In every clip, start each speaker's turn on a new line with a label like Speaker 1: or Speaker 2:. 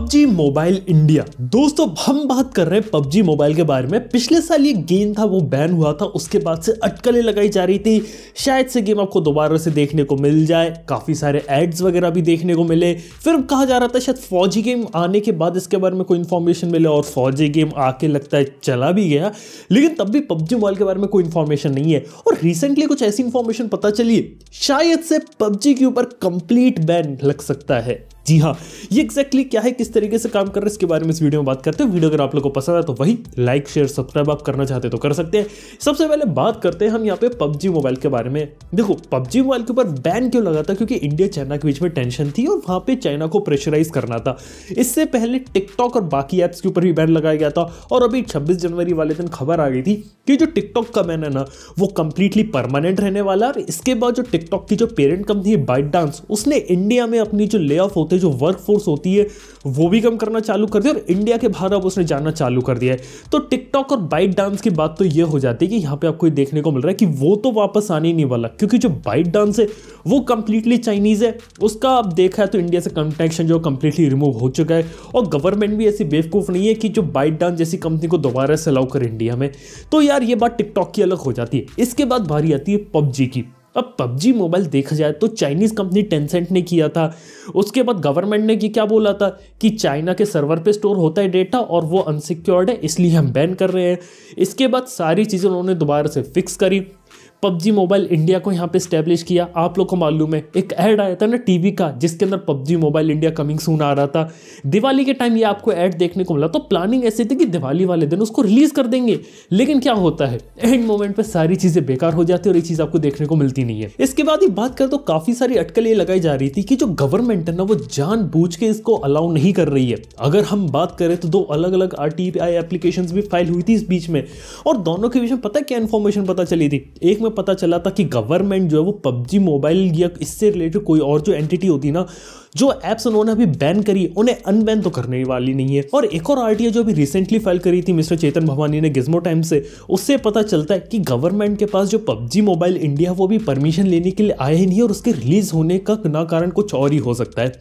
Speaker 1: PUBG mobile India दोस्तों हम बात कर रहे हैं PUBG मोबाइल के बारे में पिछले साल ये गेम था वो बैन हुआ था उसके बाद से अटकलें लगाई जा रही थी शायद से गेम आपको दोबारा से देखने को मिल जाए काफ़ी सारे एड्स वगैरह भी देखने को मिले फिर कहा जा रहा था शायद फौजी गेम आने के बाद इसके बारे में कोई इन्फॉर्मेशन मिले और फौजी गेम आके लगता है चला भी गया लेकिन तब भी पबजी मोबाइल के बारे में कोई इन्फॉर्मेशन नहीं है और रिसेंटली कुछ ऐसी इन्फॉर्मेशन पता चली शायद से पबजी के ऊपर कंप्लीट बैन लग सकता है जी हाँ ये एक्जैक्टली क्या है किस तरीके से काम कर रहे हैं इसके बारे में इस वीडियो में बात करते हैं वीडियो अगर आप लोग को पसंद आए तो वही लाइक शेयर सब्सक्राइब आप करना चाहते तो कर सकते हैं सबसे पहले बात करते हैं हम यहाँ पे पबजी मोबाइल के बारे में देखो पबजी मोबाइल के ऊपर बैन क्यों लगा था क्योंकि इंडिया चाइना के बीच में टेंशन थी और वहाँ पे चाइना को प्रेशराइज करना था इससे पहले टिकटॉक और बाकी ऐप्स के ऊपर भी बैन लगाया गया था और अभी छब्बीस जनवरी वाले दिन खबर आ गई थी कि जो टिकटॉक का बैन है ना वो कंप्लीटली परमानेंट रहने वाला और इसके बाद जो टिकटॉक की जो पेरेंट कंपनी है बाइट डांस उसने इंडिया में अपनी जो ले ऑफ होते जो वर्क फोर्स होती है वो भी कम करना चालू कर दिया और इंडिया के बाहर अब उसने जाना चालू कर दिया है तो टिकटॉक और बाइट डांस की बात तो ये हो जाती है कि यहाँ पे आपको ये देखने को मिल रहा है कि वो तो वापस आने ही नहीं वाला क्योंकि जो बाइट डांस है वो कंप्लीटली चाइनीज़ है उसका आप देखा तो है तो इंडिया से कंटेक्शन जो कंप्लीटली रिमूव हो चुका है और गवर्नमेंट भी ऐसी बेवकूफ़ नहीं है कि जो बाइट डांस जैसी कंपनी को दोबारा से अलाउ कर इंडिया में तो यार ये बात टिकटॉक की अलग हो जाती है इसके बाद भारी आती है पबजी की अब पबजी मोबाइल देखा जाए तो चाइनीज़ कंपनी टेंसेंट ने किया था उसके बाद गवर्नमेंट ने कि क्या बोला था कि चाइना के सर्वर पे स्टोर होता है डेटा और वो अनसिक्योर्ड है इसलिए हम बैन कर रहे हैं इसके बाद सारी चीज़ें उन्होंने दोबारा से फिक्स करी पबजी मोबाइल इंडिया को यहाँ पे स्टैब्लिश किया आप लोग को मालूम है एक ऐड आया था ना टीवी का जिसके अंदर PUBG mobile India coming soon आ रहा था दिवाली के टाइम ये आपको ऐड देखने को मिला तो प्लानिंग ऐसी थी कि दिवाली वाले दिन उसको रिलीज़ कर देंगे लेकिन क्या होता है एंड मोमेंट पर सारी चीज़ें बेकार हो जाती है और ये चीज़ आपको देखने को मिलती नहीं है इसके बाद ही बात कर तो काफ़ी सारी अटकल ये लगाई जा रही थी कि जो गवर्नमेंट है ना वो जान के इसको अलाउ नहीं कर रही है अगर हम बात करें तो दो अलग अलग आर टी भी फाइल हुई थी इस बीच में और दोनों के बीच में पता क्या इन्फॉर्मेशन पता चली थी एक में में पता चला था कि गवर्नमेंट जो है वो पबजी मोबाइल या इससे रिलेटेड कोई और जो एंटिटी होती ना जो ऐप्स उन्होंने अभी बैन करी उन्हें अनबैन तो करने वाली नहीं है और एक और आरटीआई जो अभी रिसेंटली फाइल करी थी मिस्टर चेतन भवानी ने गिजमो टाइम से उससे पता चलता है कि गवर्नमेंट के पास जो पबजी मोबाइल इंडिया वो भी परमिशन लेने के लिए आए ही नहीं और उसके रिलीज होने का ना कारण कुछ और ही हो सकता है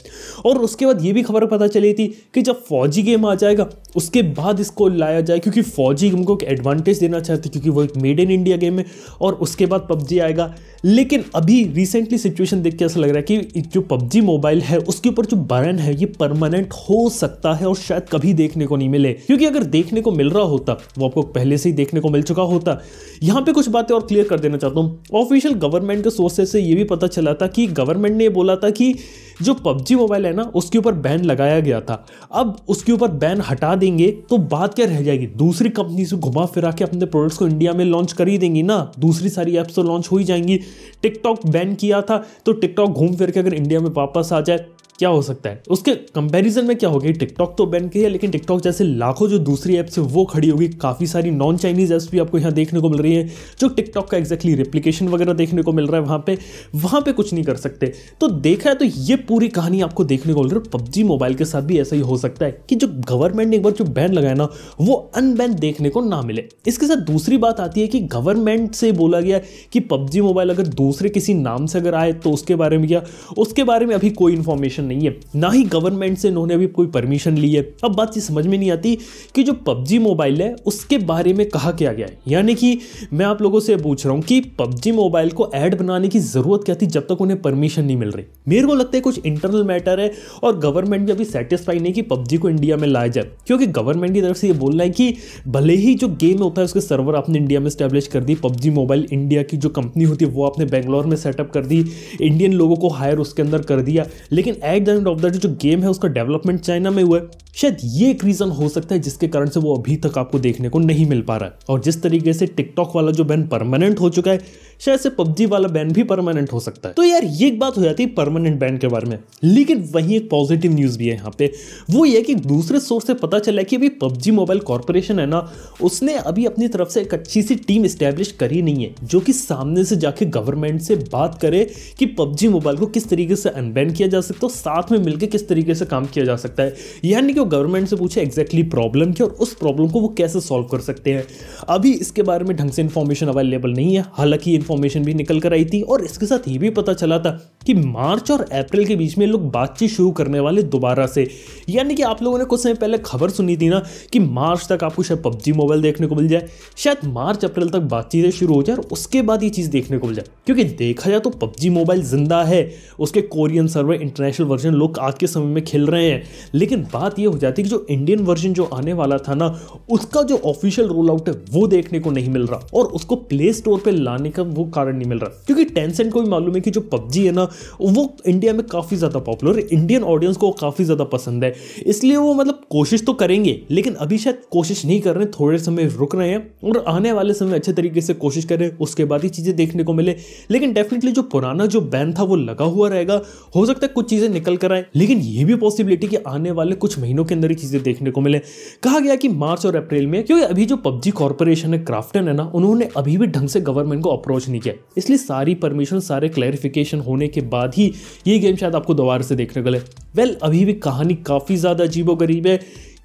Speaker 1: और उसके बाद ये भी खबर पता चली थी कि जब फौजी गेम आ जाएगा उसके बाद इसको लाया जाए क्योंकि फौजी गेम को एक एडवांटेज देना चाहते क्योंकि वो एक मेड इन इंडिया गेम है और उसके उसके बाद पबजी आएगा लेकिन अभी रिसेंटली सिचुएशन देख के ऐसा लग रहा है कि जो पबजी मोबाइल है उसके ऊपर जो बैन है ये परमानेंट हो सकता है और शायद कभी देखने को नहीं मिले क्योंकि अगर देखने को मिल रहा होता वो आपको पहले से ही देखने को मिल चुका होता यहाँ पे कुछ बातें और क्लियर कर देना चाहता हूँ ऑफिशियल गवर्नमेंट के सोर्सेज से ये भी पता चला था कि गवर्नमेंट ने बोला था कि जो पबजी मोबाइल है ना उसके ऊपर बैन लगाया गया था अब उसके ऊपर बैन हटा देंगे तो बात क्या रह जाएगी दूसरी कंपनी से घुमा फिरा के अपने प्रोडक्ट्स को इंडिया में लॉन्च कर ही देंगी ना दूसरी सारी ऐप्स तो लॉन्च हो ही जाएंगी टिकटॉक बैन किया था तो टिकटॉक घूम फिर के अगर इंडिया में वापस आ जाए क्या हो सकता है उसके कंपैरिजन में क्या हो टिकटॉक तो बैन की है लेकिन टिकटॉक जैसे लाखों जो दूसरी ऐप्स है वो खड़ी होगी काफ़ी सारी नॉन चाइनीज़ ऐप्स भी आपको यहाँ देखने को मिल रही है जो टिकटॉक का एक्जैक्टली रिप्लीकेशन वगैरह देखने को मिल रहा है वहाँ पे वहाँ पे कुछ नहीं कर सकते तो देखा है तो ये पूरी कहानी आपको देखने को मिल रही है पबजी मोबाइल के साथ भी ऐसा ही हो सकता है कि जो गवर्नमेंट ने एक बार जो बैन लगाया ना वो अनबैन देखने को ना मिले इसके साथ दूसरी बात आती है कि गवर्नमेंट से बोला गया कि पबजी मोबाइल अगर दूसरे किसी नाम से अगर आए तो उसके बारे में क्या उसके बारे में अभी कोई इन्फॉर्मेशन नहीं है ना ही गवर्नमेंट से इन्होंने अभी कोई परमिशन ली है अब बात ये समझ में नहीं आती कि जो पबजी मोबाइल है उसके बारे में कहा क्या गया है यानी कि मैं आप लोगों से पूछ रहा हूँ कि पबजी मोबाइल को ऐड बनाने की ज़रूरत क्या थी जब तक उन्हें परमिशन नहीं मिल रही मेरे को लगता है कुछ इंटरनल मैटर है और गवर्नमेंट भी अभी सेटिस्फाई नहीं कि पबजी को इंडिया में लाया जाए क्योंकि गवर्नमेंट की तरफ से ये बोल रहा है कि भले ही जो गेम होता है उसके सर्वर आपने इंडिया में स्टैब्लिश कर दी पबजी मोबाइल इंडिया की जो कंपनी होती है वो आपने बैंगलोर में सेटअप कर दी इंडियन लोगों को हायर उसके अंदर कर दिया लेकिन right the end of that जो गेम है उसका डेवलपमेंट चाइना में हुआ है शायद ये एक रीज़न हो सकता है जिसके कारण से वो अभी तक आपको देखने को नहीं मिल पा रहा है और जिस तरीके से टिकटॉक वाला जो बैन परमानेंट हो चुका है शायद से पबजी वाला बैन भी परमानेंट हो सकता है तो यार ये एक बात हो जाती है परमानेंट बैन के बारे में लेकिन वहीं एक पॉजिटिव न्यूज़ भी है यहाँ पे वो ये कि दूसरे सोर्स से पता चला कि अभी पबजी मोबाइल कॉरपोरेशन है ना उसने अभी अपनी तरफ से एक अच्छी सी टीम स्टेब्लिश करी नहीं है जो कि सामने से जाके गवर्नमेंट से बात करे कि पबजी मोबाइल को किस तरीके से अनबैन किया जा सकता है साथ में मिलकर किस तरीके से काम किया जा सकता है यानी कि वो गवर्नमेंट से पूछे एग्जैक्टली प्रॉब्लम की और उस प्रॉब्लम को वो कैसे सॉल्व कर सकते हैं अभी इसके बारे में ढंग से इन्फॉर्मेशन अवेलेबल नहीं है हालांकि इन्फॉर्मेशन भी निकल कर आई थी और इसके साथ ये भी पता चला था कि मार्च और अप्रैल के बीच में लोग बातचीत शुरू करने वाले दोबारा से यानी कि आप लोगों ने कुछ समय पहले खबर सुनी थी ना कि मार्च तक आपको शायद पबजी मोबाइल देखने को मिल जाए शायद मार्च अप्रैल तक बातचीतें शुरू हो जाए और उसके बाद ये चीज़ देखने को मिल जाए क्योंकि देखा जाए तो पबजी मोबाइल जिंदा है उसके कोरियन सर्वर इंटरनेशनल वर्जन लोग आज के समय में खेल रहे हैं लेकिन बात यह हो जाती है कि जो इंडियन वर्जन जो आने वाला था ना उसका जो ऑफिशियल रोल आउट है वो देखने को नहीं मिल रहा और उसको प्ले स्टोर पर लाने का वो कारण नहीं मिल रहा क्योंकि टेंसेंट को भी मालूम है कि जो पबजी है ना वो इंडिया में काफ़ी ज़्यादा पॉपुलर है इंडियन ऑडियंस को काफ़ी ज़्यादा पसंद है इसलिए वो मतलब कोशिश तो करेंगे लेकिन अभी शायद कोशिश नहीं कर रहे थोड़े समय रुक रहे हैं और आने वाले समय अच्छे तरीके से कोशिश करें उसके बाद ही चीज़ें देखने को मिले लेकिन डेफिनेटली जो पुराना जो बैन था वो लगा हुआ रहेगा हो सकता है कुछ चीज़ें निकल कर आए लेकिन ये भी पॉसिबिलिटी कि आने वाले कुछ महीनों के अंदर ही चीज़ें देखने को मिले कहा गया कि मार्च और अप्रैल में क्योंकि अभी जो पबजी कॉरपोरेशन है क्राफ्टन है ना उन्होंने अभी भी ढंग से गवर्नमेंट को अप्रोच कुछ नहीं किया इसलिए सारी परमिशन सारे क्लैरिफिकेशन होने के बाद ही ये गेम शायद आपको दोबारा से देखने को मिले वेल अभी भी कहानी काफ़ी ज़्यादा गरीब है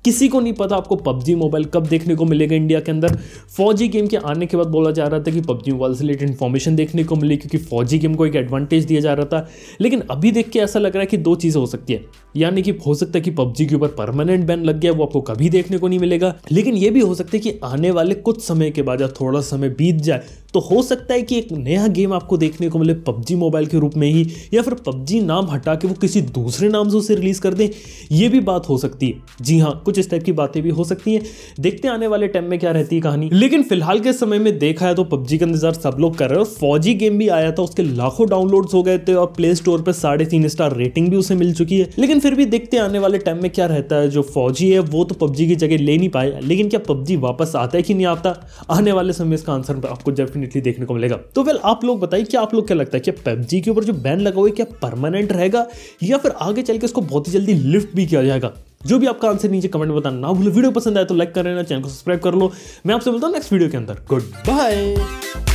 Speaker 1: किसी को नहीं पता आपको पबजी मोबाइल कब देखने को मिलेगा इंडिया के अंदर फौजी गेम के आने के बाद बोला जा रहा था कि पबजी मोबाइल से रिलेटेड इन्फॉर्मेशन देखने को मिले क्योंकि फौजी गेम को एक एडवांटेज दिया जा रहा था लेकिन अभी देख के ऐसा लग रहा है कि दो चीज़ें हो सकती है यानी कि हो सकता है कि पबजी के ऊपर परमानेंट बैन लग गया वो आपको कभी देखने को नहीं मिलेगा लेकिन ये भी हो सकता है कि आने वाले कुछ समय के बाद या थोड़ा समय बीत जाए तो हो सकता है कि एक नया गेम आपको देखने को मिले पबजी मोबाइल के रूप में ही या फिर पबजी नाम हटा के वो किसी दूसरे नाम से उसे रिलीज़ कर दें ये भी बात हो सकती है जी हाँ कुछ इस टाइप की बातें भी हो सकती हैं देखते आने वाले टाइम में क्या रहती है कहानी लेकिन फिलहाल के समय में देखा है तो पबजी का इंतजार सब लोग कर रहे हो फौजी गेम भी आया था उसके लाखों डाउनलोड हो गए थे और प्ले स्टोर पर साढ़े तीन स्टार रेटिंग भी उसे मिल चुकी है लेकिन फिर भी देखते आने वाले टाइम में क्या रहता है जो फौजी है वो तो पबजी की जगह ले नहीं पाया लेकिन क्या पबजी वापस आता है कि नहीं आता आने वाले समय इसका आंसर आपको डेफिनेट डेफिनेटली देखने को मिलेगा तो वेल आप लोग बताइए कि आप लोग क्या लगता है कि पबजी के ऊपर जो बैन लगा हुआ है क्या परमानेंट रहेगा या फिर आगे चल के इसको बहुत ही जल्दी लिफ्ट भी किया जाएगा जो भी आपका आंसर नीचे कमेंट में बताना ना भूलो वीडियो पसंद आए तो लाइक कर लेना चैनल को सब्सक्राइब कर लो मैं आपसे बोलता हूँ नेक्स्ट वीडियो के अंदर गुड बाय